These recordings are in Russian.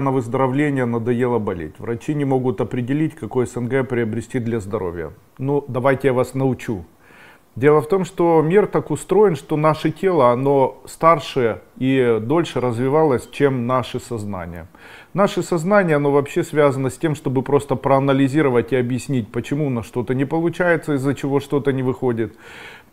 на выздоровление надоело болеть. Врачи не могут определить, какой СНГ приобрести для здоровья. Ну, давайте я вас научу. Дело в том, что мир так устроен, что наше тело, оно старше и дольше развивалось, чем наше сознание. Наше сознание, оно вообще связано с тем, чтобы просто проанализировать и объяснить, почему у нас что-то не получается, из-за чего что-то не выходит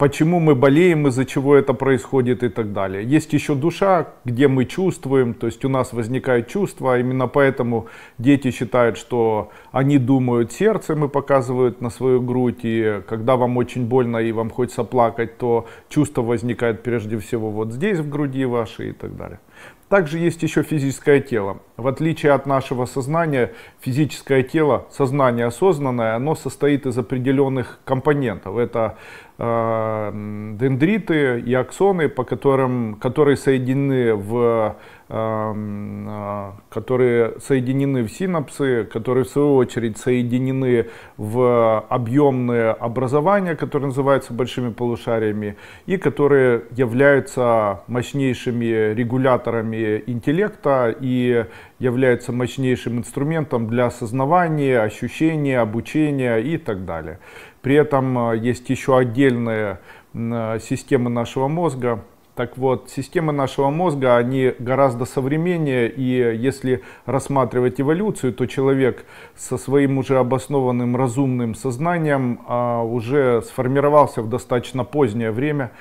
почему мы болеем, из-за чего это происходит и так далее. Есть еще душа, где мы чувствуем, то есть у нас возникают чувства, а именно поэтому дети считают, что они думают сердцем и показывают на свою грудь, и когда вам очень больно и вам хочется плакать, то чувство возникает прежде всего вот здесь, в груди вашей и так далее. Также есть еще физическое тело. В отличие от нашего сознания, физическое тело, сознание осознанное, оно состоит из определенных компонентов. Это э, дендриты и аксоны, по которым, которые соединены в э, э которые соединены в синапсы, которые в свою очередь соединены в объемные образования, которые называются большими полушариями, и которые являются мощнейшими регуляторами интеллекта и является мощнейшим инструментом для осознавания, ощущения, обучения и так далее. При этом э, есть еще отдельные э, системы нашего мозга. Так вот, системы нашего мозга, они гораздо современнее, и если рассматривать эволюцию, то человек со своим уже обоснованным разумным сознанием а, уже сформировался в достаточно позднее время,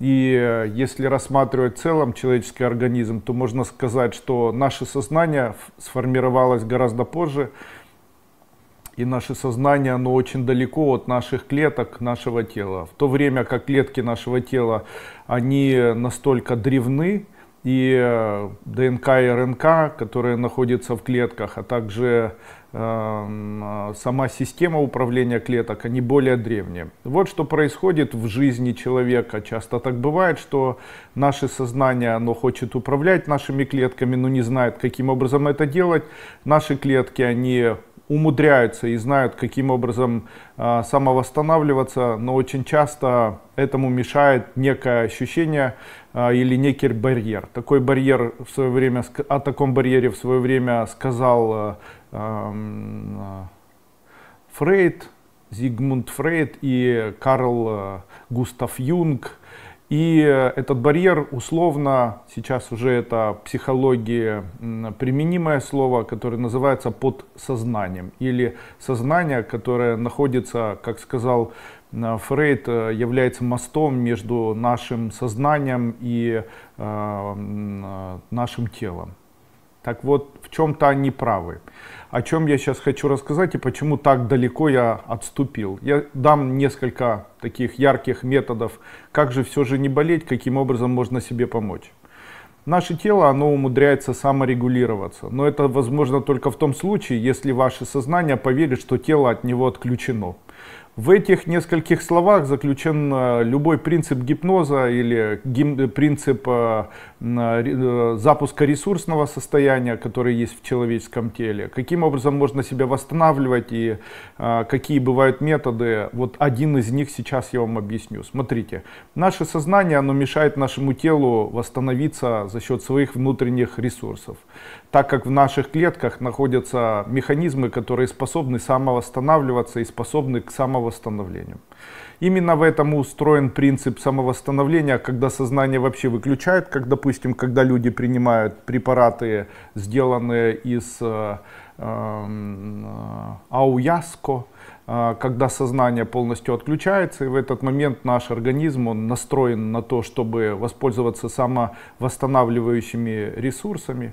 и э, если рассматривать в целом человеческий организм, то можно сказать, что наше сознание сформировалось гораздо позже, и наше сознание, оно очень далеко от наших клеток нашего тела. В то время как клетки нашего тела, они настолько древны, и э, ДНК и РНК, которые находятся в клетках, а также эм, э, сама система управления клеток, они более древние. Вот что происходит в жизни человека. Часто так бывает, что наше сознание, оно хочет управлять нашими клетками, но не знает, каким образом это делать. Наши клетки, они умудряются и знают, каким образом э, самовосстанавливаться, но очень часто этому мешает некое ощущение а, или некий барьер. Такой барьер в свое время, о таком барьере в свое время сказал э, эм, э, Фрейд, Зигмунд Фрейд и Карл э, Густав Юнг. И э, этот барьер условно, сейчас уже это психология применимое слово, которое называется под сознанием или сознание, которое находится, как сказал э, Фрейд, э, является мостом между нашим сознанием и э, нашим телом. Так вот, в чем-то они правы. О чем я сейчас хочу рассказать и почему так далеко я отступил. Я дам несколько таких ярких методов, как же все же не болеть, каким образом можно себе помочь. Наше тело, оно умудряется саморегулироваться, но это возможно только в том случае, если ваше сознание поверит, что тело от него отключено. В этих нескольких словах заключен э, любой принцип гипноза или э, принцип э, запуска ресурсного состояния, который есть в человеческом теле. Каким образом можно себя восстанавливать и какие бывают методы. Вот один из них сейчас я вам объясню. Смотрите, наше сознание, оно мешает нашему телу восстановиться за счет своих внутренних ресурсов так как в наших клетках находятся механизмы, которые способны самовосстанавливаться и способны к самовосстановлению. Именно в этом устроен принцип самовосстановления, когда сознание вообще выключает, как, допустим, когда люди принимают препараты, сделанные из э, эм, э, ауяско, когда сознание полностью отключается, и в этот момент наш организм, он настроен на то, чтобы воспользоваться самовосстанавливающими ресурсами.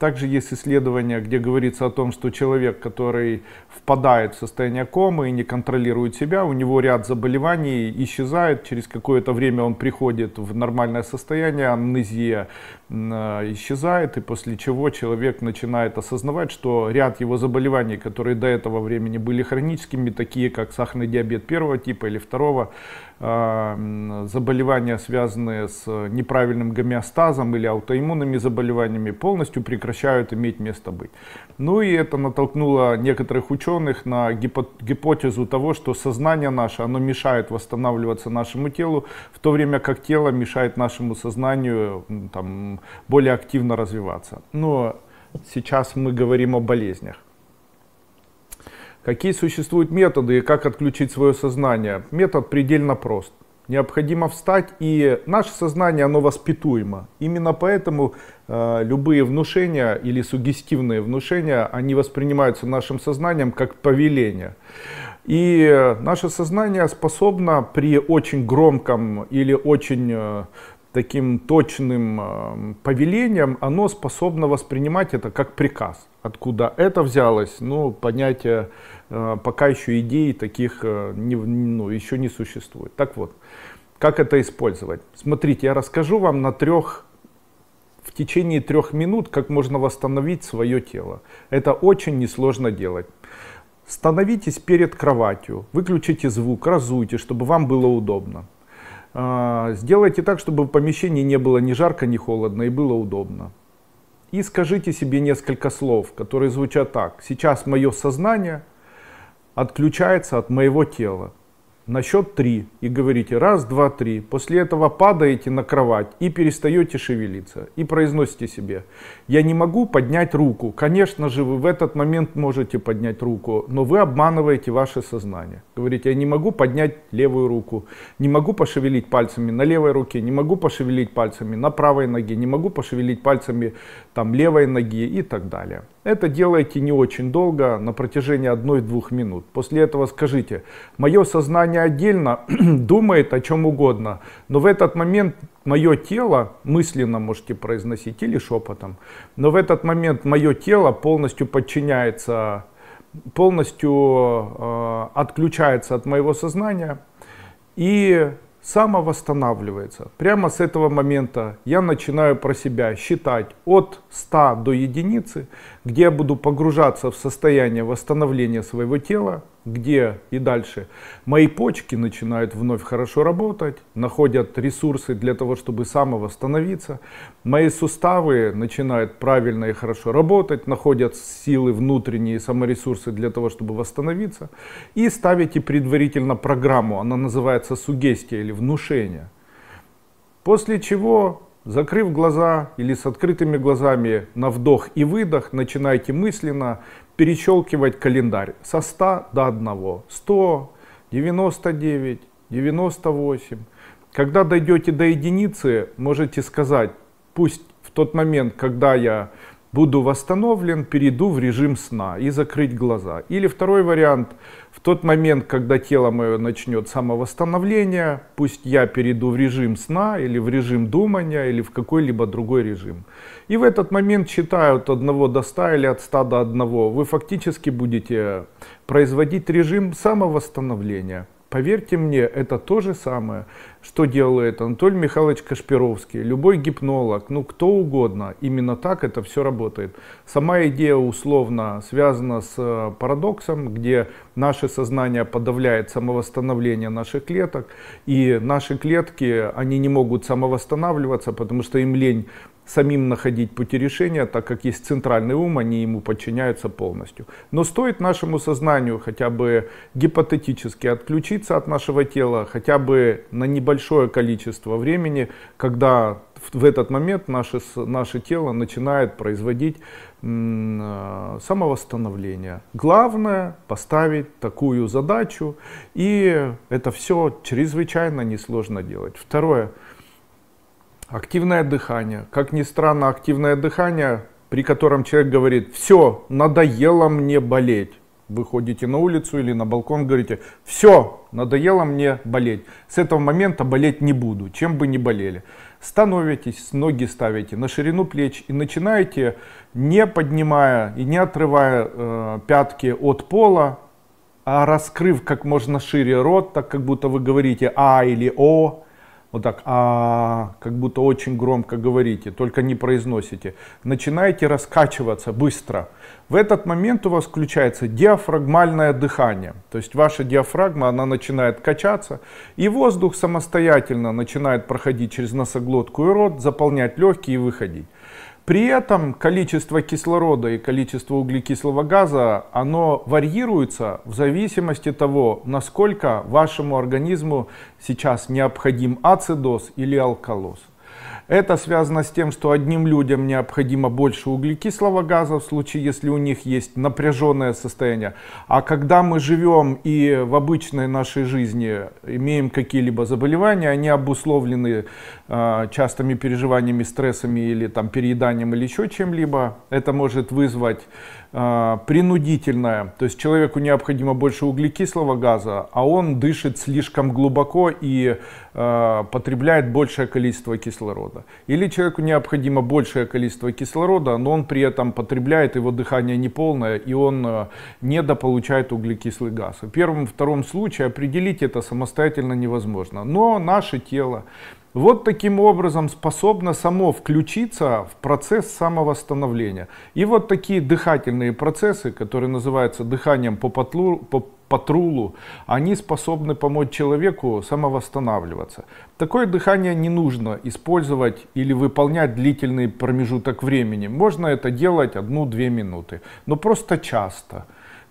Также есть исследования, где говорится о том, что человек, который впадает в состояние комы и не контролирует себя, у него ряд заболеваний исчезает, через какое-то время он приходит в нормальное состояние, амнезия э, исчезает, и после чего человек начинает осознавать, что ряд его заболеваний, которые до этого времени были хроническими, такие как сахарный диабет первого типа или второго, а, заболевания, связанные с э, неправильным гомеостазом или аутоиммунными заболеваниями, полностью прекращают иметь место быть. Ну и это натолкнуло некоторых ученых на гипотезу того, что сознание наше, оно мешает восстанавливаться нашему телу, в то время как тело мешает нашему сознанию там, более активно развиваться. Но сейчас мы говорим о болезнях. Какие существуют методы и как отключить свое сознание? Метод предельно прост. Необходимо встать, и наше сознание, оно воспитуемо. Именно поэтому э, любые внушения или сугестивные внушения, они воспринимаются нашим сознанием как повеление. И наше сознание способно при очень громком или очень э, таким точным э, повелением, оно способно воспринимать это как приказ. Откуда это взялось, ну, понятие, э, пока еще идей таких э, не, ну, еще не существует. Так вот, как это использовать? Смотрите, я расскажу вам на трех, в течение трех минут, как можно восстановить свое тело. Это очень несложно делать. Становитесь перед кроватью, выключите звук, разуйте, чтобы вам было удобно. А, сделайте так, чтобы в помещении не было ни жарко, ни холодно и было удобно. И скажите себе несколько слов, которые звучат так. Сейчас мое сознание отключается от моего тела на счет три и говорите раз, два, три. После этого падаете на кровать и перестаете шевелиться. И произносите себе, я не могу поднять руку. Конечно же, вы в этот момент можете поднять руку, но вы обманываете ваше сознание. Говорите, я не могу поднять левую руку, не могу пошевелить пальцами на левой руке, не могу пошевелить пальцами на правой ноге, не могу пошевелить пальцами там левой ноги и так далее. Это делайте не очень долго, на протяжении 1-2 минут. После этого скажите, мое сознание отдельно думает о чем угодно, но в этот момент мое тело, мысленно можете произносить или шепотом, но в этот момент мое тело полностью подчиняется, полностью э, отключается от моего сознания и самовосстанавливается. Прямо с этого момента я начинаю про себя считать от 100 до единицы, где я буду погружаться в состояние восстановления своего тела, где и дальше. Мои почки начинают вновь хорошо работать, находят ресурсы для того, чтобы самовосстановиться. Мои суставы начинают правильно и хорошо работать, находят силы внутренние саморесурсы для того, чтобы восстановиться. И ставите предварительно программу, она называется сугестия или внушение. После чего Закрыв глаза или с открытыми глазами на вдох и выдох начинайте мысленно перещелкивать календарь со 100 до 1, 100, 99, 98. Когда дойдете до единицы, можете сказать, пусть в тот момент, когда я буду восстановлен, перейду в режим сна и закрыть глаза. Или второй вариант, тот момент, когда тело мое начнет самовосстановление, пусть я перейду в режим сна или в режим думания или в какой-либо другой режим. И в этот момент считаю от 1 до ста или от ста до одного, Вы фактически будете производить режим самовосстановления. Поверьте мне, это то же самое, что делает Анатолий Михайлович Кашпировский, любой гипнолог, ну кто угодно. Именно так это все работает. Сама идея условно связана с э, парадоксом, где наше сознание подавляет самовосстановление наших клеток, и наши клетки, они не могут самовосстанавливаться, потому что им лень самим находить пути решения, так как есть центральный ум, они ему подчиняются полностью. Но стоит нашему сознанию хотя бы гипотетически отключиться от нашего тела, хотя бы на небольшое количество времени, когда в этот момент наше, наше тело начинает производить э, самовосстановление. Главное поставить такую задачу, и это все чрезвычайно несложно делать. Второе. Активное дыхание. Как ни странно, активное дыхание, при котором человек говорит, все, надоело мне болеть. Выходите на улицу или на балкон, говорите, все, надоело мне болеть. С этого момента болеть не буду, чем бы ни болели. Становитесь, ноги ставите на ширину плеч и начинаете, не поднимая и не отрывая э, пятки от пола, а раскрыв как можно шире рот, так как будто вы говорите «а» или «о», вот так, а как будто очень громко говорите, только не произносите. Начинаете раскачиваться быстро. В этот момент у вас включается диафрагмальное дыхание. То есть ваша диафрагма, она начинает качаться, и воздух самостоятельно начинает проходить через носоглотку и рот, заполнять легкие и выходить. При этом количество кислорода и количество углекислого газа, оно варьируется в зависимости того, насколько вашему организму сейчас необходим ацидоз или алкалоз. Это связано с тем, что одним людям необходимо больше углекислого газа в случае, если у них есть напряженное состояние. А когда мы живем и в обычной нашей жизни имеем какие-либо заболевания, они обусловлены э, частыми переживаниями, стрессами или там, перееданием или еще чем-либо, это может вызвать Э, принудительная, то есть человеку необходимо больше углекислого газа, а он дышит слишком глубоко и э, потребляет большее количество кислорода. Или человеку необходимо большее количество кислорода, но он при этом потребляет, его дыхание неполное, и он э, недополучает углекислый газ. В первом втором случае определить это самостоятельно невозможно. Но наше тело вот таким образом способно само включиться в процесс самовосстановления. И вот такие дыхательные процессы, которые называются дыханием по, потлу, по патрулу, они способны помочь человеку самовосстанавливаться. Такое дыхание не нужно использовать или выполнять длительный промежуток времени. Можно это делать одну-две минуты, но просто часто.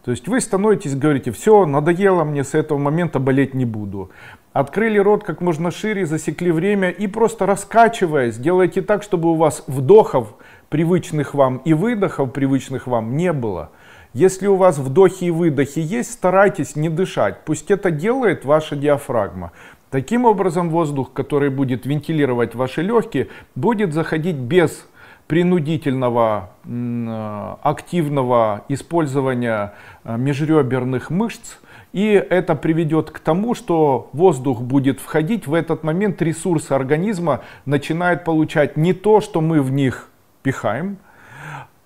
То есть вы становитесь, говорите, все, надоело мне, с этого момента болеть не буду. Открыли рот как можно шире, засекли время и просто раскачиваясь, делайте так, чтобы у вас вдохов привычных вам и выдохов привычных вам не было. Если у вас вдохи и выдохи есть, старайтесь не дышать. Пусть это делает ваша диафрагма. Таким образом воздух, который будет вентилировать ваши легкие, будет заходить без принудительного э, активного использования э, межреберных мышц, и это приведет к тому, что воздух будет входить, в этот момент ресурсы организма начинают получать не то, что мы в них пихаем,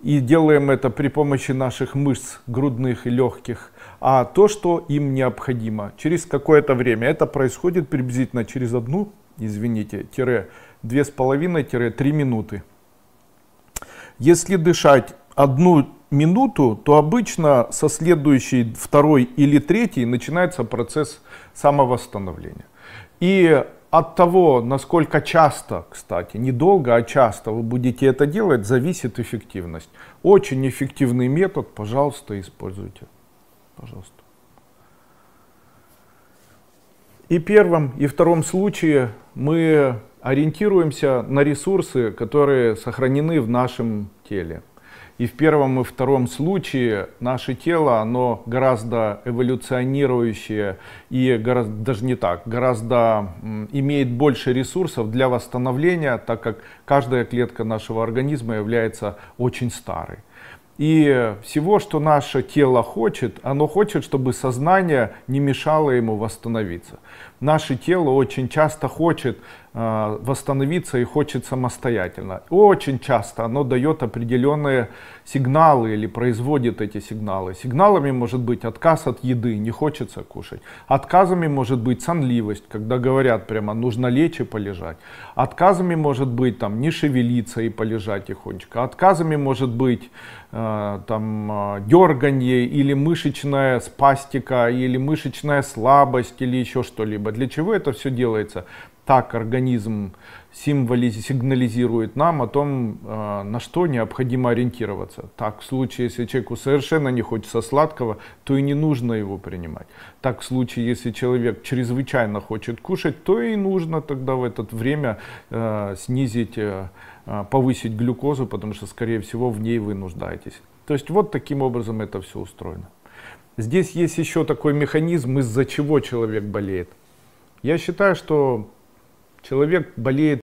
и делаем это при помощи наших мышц грудных и легких, а то, что им необходимо через какое-то время. Это происходит приблизительно через одну, извините, тире две с половиной-три минуты. Если дышать одну минуту, то обычно со следующей, второй или третьей начинается процесс самовосстановления. И от того, насколько часто, кстати, недолго, а часто вы будете это делать, зависит эффективность. Очень эффективный метод, пожалуйста, используйте. Пожалуйста. И первом, и втором случае мы ориентируемся на ресурсы, которые сохранены в нашем теле. И в первом и втором случае наше тело, оно гораздо эволюционирующее и гораздо, даже не так, гораздо имеет больше ресурсов для восстановления, так как каждая клетка нашего организма является очень старой. И всего, что наше тело хочет, оно хочет, чтобы сознание не мешало ему восстановиться наше тело очень часто хочет э, восстановиться и хочет самостоятельно. Очень часто оно дает определенные сигналы или производит эти сигналы. Сигналами может быть отказ от еды, не хочется кушать. Отказами может быть сонливость, когда говорят прямо нужно лечь и полежать. Отказами может быть там не шевелиться и полежать тихонечко. Отказами может быть э, там э, дерганье или мышечная спастика или мышечная слабость или еще что-либо. Для чего это все делается? Так организм символиз, сигнализирует нам о том, э, на что необходимо ориентироваться. Так, в случае, если человеку совершенно не хочется сладкого, то и не нужно его принимать. Так, в случае, если человек чрезвычайно хочет кушать, то и нужно тогда в это время э, снизить, э, повысить глюкозу, потому что, скорее всего, в ней вы нуждаетесь. То есть вот таким образом это все устроено. Здесь есть еще такой механизм, из-за чего человек болеет. Я считаю, что человек болеет